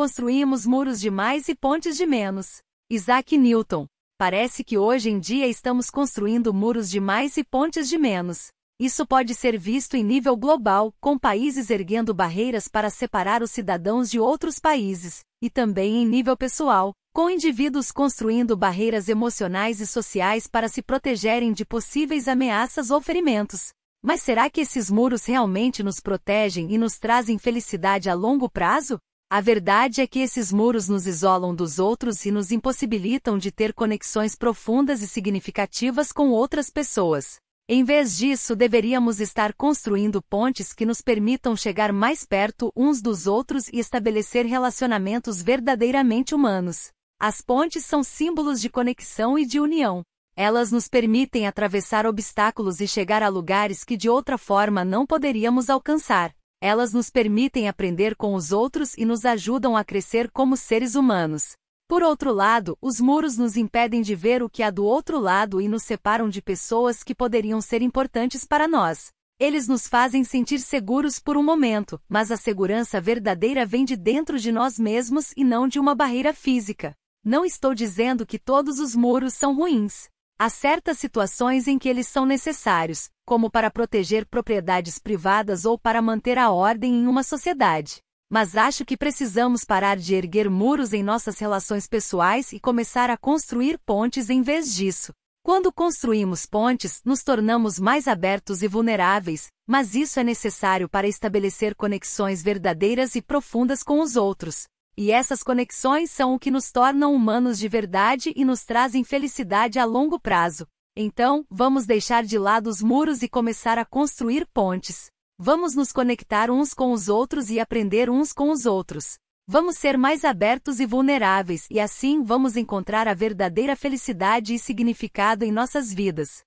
construímos muros de mais e pontes de menos. Isaac Newton. Parece que hoje em dia estamos construindo muros de mais e pontes de menos. Isso pode ser visto em nível global, com países erguendo barreiras para separar os cidadãos de outros países, e também em nível pessoal, com indivíduos construindo barreiras emocionais e sociais para se protegerem de possíveis ameaças ou ferimentos. Mas será que esses muros realmente nos protegem e nos trazem felicidade a longo prazo? A verdade é que esses muros nos isolam dos outros e nos impossibilitam de ter conexões profundas e significativas com outras pessoas. Em vez disso, deveríamos estar construindo pontes que nos permitam chegar mais perto uns dos outros e estabelecer relacionamentos verdadeiramente humanos. As pontes são símbolos de conexão e de união. Elas nos permitem atravessar obstáculos e chegar a lugares que de outra forma não poderíamos alcançar. Elas nos permitem aprender com os outros e nos ajudam a crescer como seres humanos. Por outro lado, os muros nos impedem de ver o que há do outro lado e nos separam de pessoas que poderiam ser importantes para nós. Eles nos fazem sentir seguros por um momento, mas a segurança verdadeira vem de dentro de nós mesmos e não de uma barreira física. Não estou dizendo que todos os muros são ruins. Há certas situações em que eles são necessários, como para proteger propriedades privadas ou para manter a ordem em uma sociedade. Mas acho que precisamos parar de erguer muros em nossas relações pessoais e começar a construir pontes em vez disso. Quando construímos pontes, nos tornamos mais abertos e vulneráveis, mas isso é necessário para estabelecer conexões verdadeiras e profundas com os outros. E essas conexões são o que nos tornam humanos de verdade e nos trazem felicidade a longo prazo. Então, vamos deixar de lado os muros e começar a construir pontes. Vamos nos conectar uns com os outros e aprender uns com os outros. Vamos ser mais abertos e vulneráveis, e assim vamos encontrar a verdadeira felicidade e significado em nossas vidas.